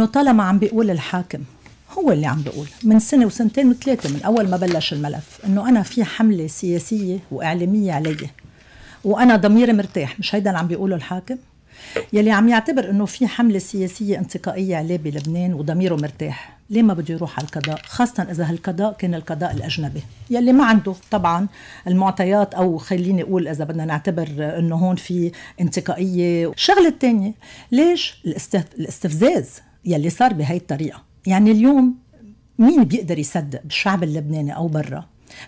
انه طالما عم بيقول الحاكم هو اللي عم بيقول من سنه وسنتين وثلاثه من اول ما بلش الملف انه انا في حمله سياسيه واعلاميه علي وانا ضميري مرتاح مش هيدا اللي عم بيقوله الحاكم يلي عم يعتبر انه في حمله سياسيه انتقائيه عليه بلبنان وضميره مرتاح ليه ما بده يروح على القضاء خاصة إذا هالقضاء كان القضاء الأجنبي يلي ما عنده طبعا المعطيات أو خليني أقول إذا بدنا نعتبر أنه هون في انتقائية الشغلة الثانية ليش الاستفزاز يلي صار بهي الطريقه يعني اليوم مين بيقدر يصدق بالشعب اللبناني او برا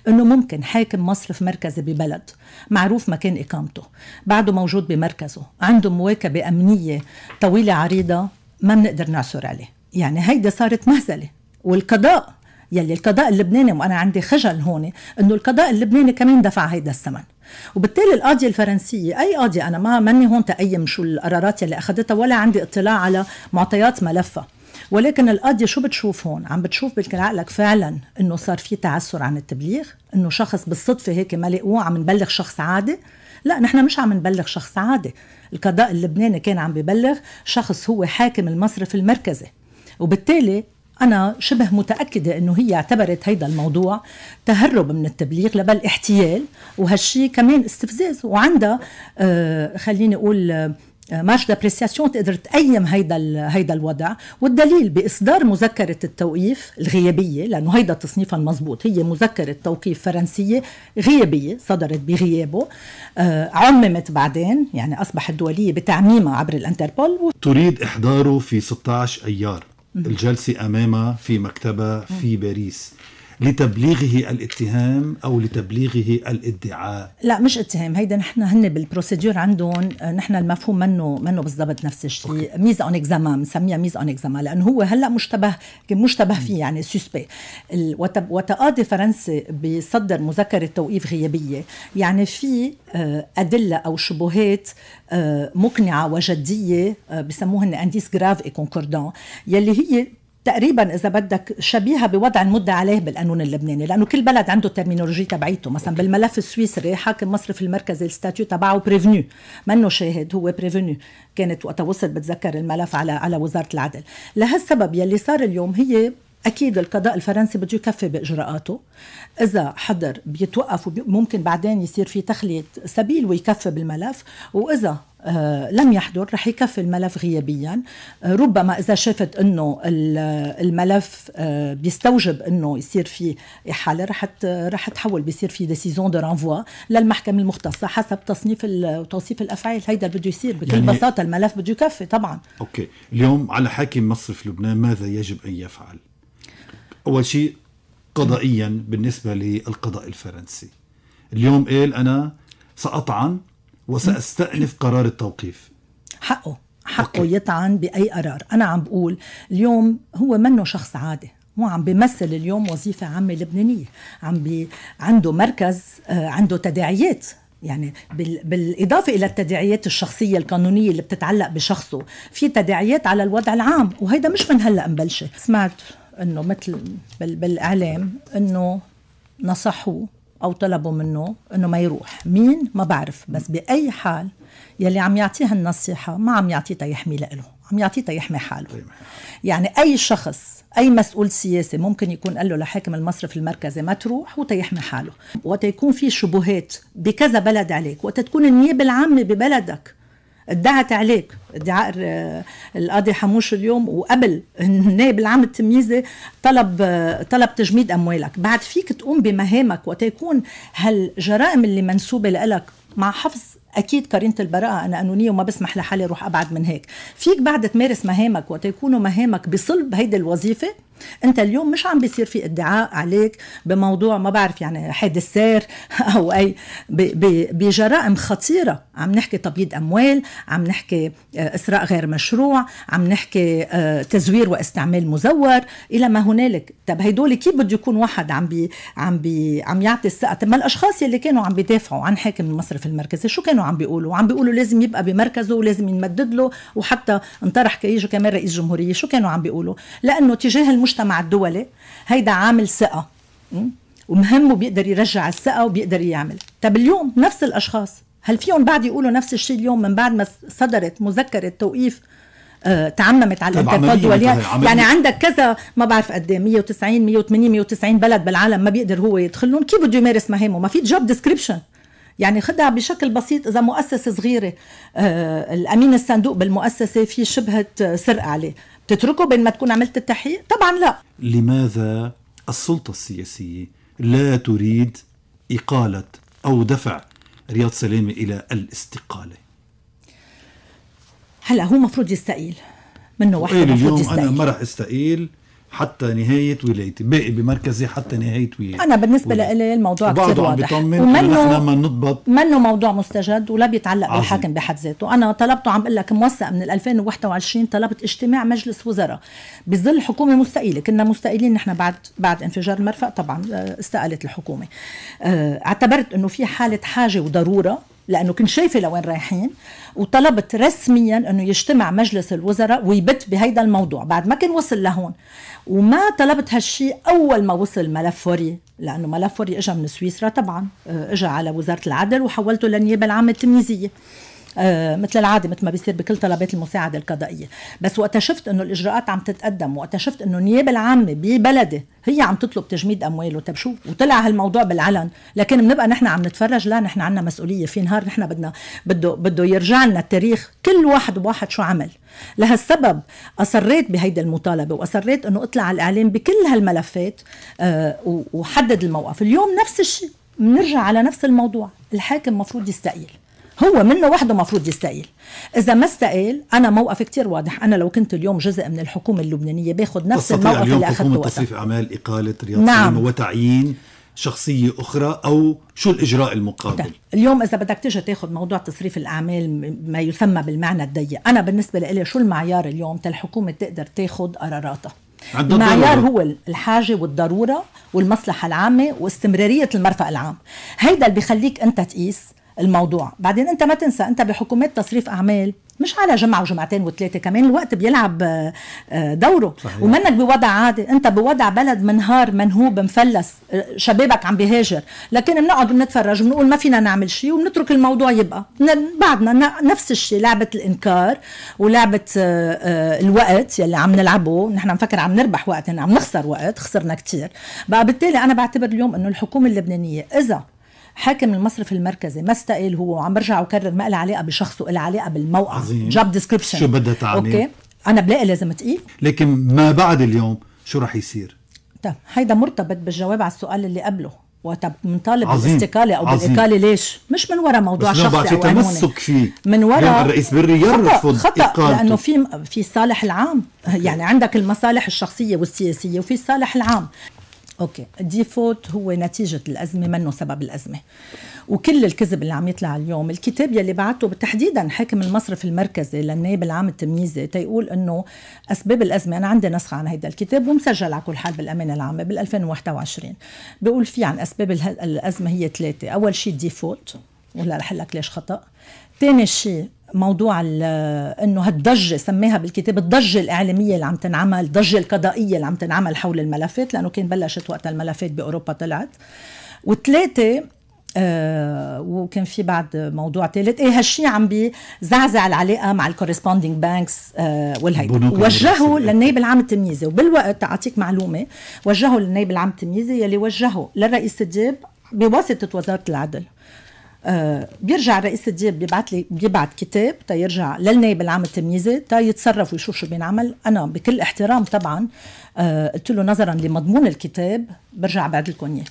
انه ممكن حاكم مصرف مركزي ببلد معروف مكان اقامته بعده موجود بمركزه عنده مواكبه امنيه طويله عريضه ما بنقدر نعثر عليه يعني هيدا صارت مهزله والقضاء يلي القضاء اللبناني وانا عندي خجل هون انه القضاء اللبناني كمان دفع هيدا الثمن وبالتالي القاضية الفرنسية أي قاضية أنا ما مني هون تقيم شو القرارات يلي أخذتها ولا عندي اطلاع على معطيات ملفها ولكن القاضية شو بتشوف هون عم بتشوف بالعقلك فعلا انه صار في تعسر عن التبليغ انه شخص بالصدفة هيك ما لقوه عم نبلغ شخص عادي لا نحن مش عم نبلغ شخص عادي القضاء اللبناني كان عم ببلغ شخص هو حاكم المصرف المركزي وبالتالي أنا شبه متأكدة أنه هي اعتبرت هيدا الموضوع تهرب من التبليغ لبل احتيال وهالشي كمان استفزاز وعندها آه، خليني أقول ماش مارش دابريسياسيون تقدر تقيم هيدا هيدا الوضع والدليل باصدار مذكره التوقيف الغيابيه لانه هيدا تصنيفها المضبوط هي مذكره توقيف فرنسيه غيابيه صدرت بغيابه آه عممت بعدين يعني اصبحت دوليه بتعميمها عبر الانتربول و... تريد احضاره في 16 ايار الجلسة أمامها في مكتبها في باريس لتبليغه الاتهام او لتبليغه الادعاء لا مش اتهام هيدا نحن هن بالبروسيدور عندهم نحن المفهوم منه منه بالضبط نفس الشيء ميز اون اكزام بنسميها ميز اون اكزام لانه هو هلا مشتبه مشتبه فيه يعني سوسبي وتقاضي فرنسي بيصدر مذكره توقيف غيابيه يعني في آه، ادله او شبهات آه، مقنعه وجديه آه، بسموهن انديس جراف اي كونكوردون يلي هي تقريبا اذا بدك شبيهه بوضع المده عليه بالقانون اللبناني لانه كل بلد عنده الترمينولوجي تبعيته مثلا بالملف السويسري حاكم مصرف المركزي الستاتيو تبعه بريفنيو منه شاهد هو بريفنيو كانت وقتها وصل بتذكر الملف على على وزاره العدل لهالسبب يلي صار اليوم هي اكيد القضاء الفرنسي بده يكفي باجراءاته اذا حضر بيتوقف وممكن بعدين يصير في تخليه سبيل ويكفي بالملف واذا آه، لم يحضر رح يكفي الملف غيابيا آه، ربما اذا شافت انه الملف آه، بيستوجب انه يصير في احاله رح رح تحول بيصير في ديسيزون دو رانفوا للمحكمه المختصه حسب تصنيف توصيف الافعال هيدا بده يصير بكل يعني بساطه الملف بده يكفي طبعا اوكي اليوم على حاكم مصرف لبنان ماذا يجب ان يفعل اول شيء قضائيا بالنسبه للقضاء الفرنسي اليوم قال انا ساطعن وسأستأنف قرار التوقيف حقه حقه أوكي. يطعن بأي قرار أنا عم بقول اليوم هو منه شخص عادي هو عم بيمثل اليوم وظيفة عامة لبنانية عم بي عنده مركز آه، عنده تداعيات يعني بالإضافة إلى التداعيات الشخصية القانونية اللي بتتعلق بشخصه في تداعيات على الوضع العام وهيدا مش من هلأ مبلشة سمعت أنه مثل بالإعلام أنه نصحوه او طلبوا منه انه ما يروح مين ما بعرف بس باي حال يلي عم يعطيها النصيحه ما عم يعطيه يحمي له عم يعطيه يحمي حاله طيب. يعني اي شخص اي مسؤول سياسي ممكن يكون قال له لحاكم المصرف المركزي ما تروح وتيحمي حاله وقت يكون في شبهات بكذا بلد عليك وقت تكون النيابه العامه ببلدك ادعت عليك ادعاء القاضي حموش اليوم وقبل النائب العام التمييزي طلب طلب تجميد اموالك بعد فيك تقوم بمهامك وتكون هالجرائم اللي منسوبه لك مع حفظ اكيد قرينه البراءه انا قانونيه وما بسمح لحالي اروح ابعد من هيك فيك بعد تمارس مهامك وتكون مهامك بصلب هيدي الوظيفه انت اليوم مش عم بيصير في ادعاء عليك بموضوع ما بعرف يعني حادث سير او اي بجرائم خطيره عم نحكي تبييض اموال عم نحكي آه، اسراء غير مشروع عم نحكي آه، تزوير واستعمال مزور الى ما هنالك طب هدول كيف بده يكون واحد عم بي عم بي عم يعطي الثقه طب ما الاشخاص يلي كانوا عم بيدافعوا عن حاكم المصرف المركزي شو كانوا عم بيقولوا عم بيقولوا لازم يبقى بمركزه ولازم يمدد له وحتى انطرح كيجو كمان رئيس جمهوريه شو كانوا عم بيقولوا لانه تجاه المجتمع الدولي هيدا عامل ثقه ومهم وبيقدر يرجع الثقه وبيقدر يعمل طب اليوم نفس الاشخاص هل فيهم بعد يقولوا نفس الشيء اليوم من بعد ما صدرت مذكره توقيف آه، تعممت على الدوليه إيه؟ طيب يعني إيه؟ عندك كذا ما بعرف قد 190 180 190 بلد بالعالم ما بيقدر هو يدخلهم كيف بده يمارس مهامه ما في جوب ديسكريبشن يعني خدها بشكل بسيط اذا مؤسسه صغيره آه، الامين الصندوق بالمؤسسه في شبهه آه، سرقه عليه بتتركه بين ما تكون عملت التحقيق طبعا لا لماذا السلطه السياسيه لا تريد اقاله او دفع رياض سلامه الى الاستقاله هلا هو مفروض يستقيل منه وحده اليوم يستقيل. انا ما راح استقيل حتى نهايه ولايتي باقي بمركزي حتى نهايه ولايتي انا بالنسبه لي الموضوع كثير واضح ومنه ما نضبط منه موضوع مستجد ولا بيتعلق عزيز. بالحاكم بحد ذاته انا طلبته عم بقول لك موثق من 2021 طلبت اجتماع مجلس وزراء بظل حكومه مستقيله كنا مستقيلين نحن بعد بعد انفجار المرفأ طبعا آه، استقلت الحكومه آه، اعتبرت انه في حاله حاجه وضروره لانه كنت شايفه لوين رايحين وطلبت رسميا انه يجتمع مجلس الوزراء ويبت بهيدا الموضوع بعد ما كان وصل لهون وما طلبت هالشيء اول ما وصل ملف فوري لانه ملف فوري اجى من سويسرا طبعا اجى على وزاره العدل وحولته للنيابه العامه التمييزيه آه، مثل العاده مثل ما بيصير بكل طلبات المساعده القضائيه بس وقت شفت انه الاجراءات عم تتقدم وقت شفت انه النيابه العامه ببلدي هي عم تطلب تجميد امواله طب شو وطلع هالموضوع بالعلن لكن بنبقى نحن عم نتفرج لا نحن عندنا مسؤوليه في نهار نحن بدنا بده بده يرجع لنا التاريخ كل واحد وواحد شو عمل لهالسبب اصريت بهيدي المطالبه واصريت انه اطلع على الاعلام بكل هالملفات آه، وحدد الموقف اليوم نفس الشيء بنرجع على نفس الموضوع الحاكم مفروض يستقيل هو منه وحده مفروض يستقيل اذا ما استقيل انا موقفي كتير واضح انا لو كنت اليوم جزء من الحكومه اللبنانيه باخذ نفس الموقف اليوم اللي اخذته تصريف اعمال اقاله رياض نعم. وتعيين شخصية أخرى أو شو الإجراء المقابل ده. طيب. اليوم إذا بدك تيجي تاخذ موضوع تصريف الأعمال ما يسمى بالمعنى الضيق أنا بالنسبة لي شو المعيار اليوم الحكومة تقدر تاخذ قراراتها المعيار هو الحاجة والضرورة والمصلحة العامة واستمرارية المرفق العام هيدا اللي بخليك أنت تقيس الموضوع بعدين انت ما تنسى انت بحكومات تصريف اعمال مش على جمعة وجمعتين وثلاثة كمان الوقت بيلعب آه، آه، دوره صحيح. ومنك بوضع عادي انت بوضع بلد منهار منهوب مفلس آه، شبابك عم بيهاجر لكن بنقعد بنتفرج بنقول ما فينا نعمل شيء وبنترك الموضوع يبقى بعدنا نفس الشيء لعبة الانكار ولعبة الوقت يلي عم نلعبه نحن مفكر عم نربح وقت عم نخسر وقت خسرنا كثير بقى بالتالي انا بعتبر اليوم انه الحكومة اللبنانية اذا حاكم المصرف المركزي ما استقل هو وعم برجع وكرر ما لها علاقه بشخصه لها علاقه بالموقع جاب ديسكريبشن شو بدها تعني اوكي انا بلاقي لازم تقيل لكن ما بعد اليوم شو رح يصير طيب هيدا مرتبط بالجواب على السؤال اللي قبله وقت بنطالب بالاستقاله او بالاقاله ليش؟ مش من وراء موضوع شخصي في تمسك فيه من وراء الرئيس بري يرفض خطأ, خطأ لانه في في الصالح العام يعني عندك المصالح الشخصيه والسياسيه وفي الصالح العام اوكي ديفولت هو نتيجه الازمه منه سبب الازمه وكل الكذب اللي عم يطلع اليوم الكتاب يلي بعته تحديدا حاكم المصرف المركزي للنائب العام التمييزي تيقول انه اسباب الازمه انا عندي نسخه عن هيدا الكتاب ومسجل على كل حال بالامانه العامه بال 2021 بيقول فيه عن اسباب الازمه هي ثلاثه اول شيء الديفولت ولا رح لك ليش خطا ثاني شيء موضوع انه هالضجه سماها بالكتاب الضجه الاعلاميه اللي عم تنعمل الضجه القضائيه اللي عم تنعمل حول الملفات لانه كان بلشت وقتها الملفات باوروبا طلعت وثلاثه آه وكان في بعد موضوع ثالث ايه هالشيء عم بزعزع العلاقه مع الكورسبوندينج بانكس آه والهيدا وجهوا للنائب العام التمييزي وبالوقت اعطيك معلومه وجهوا للنائب العام التمييزي يلي وجهوا للرئيس الدياب بواسطه وزاره العدل آه، بيرجع رئيس الدياب بيبعث لي بيبعث كتاب تا يرجع للنائب العام التمييزي تا يتصرف ويشوف شو بينعمل انا بكل احترام طبعا آه، قلت له نظرا لمضمون الكتاب برجع بعد لكم اياه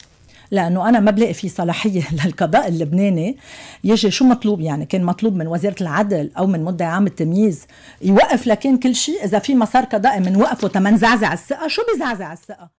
لانه انا ما بلاقي في صلاحيه للقضاء اللبناني يجي شو مطلوب يعني كان مطلوب من وزيره العدل او من مدعي عام التمييز يوقف لكان كل شيء اذا في مسار قضائي من وقفه نزعزع الثقه شو بزعزع الثقه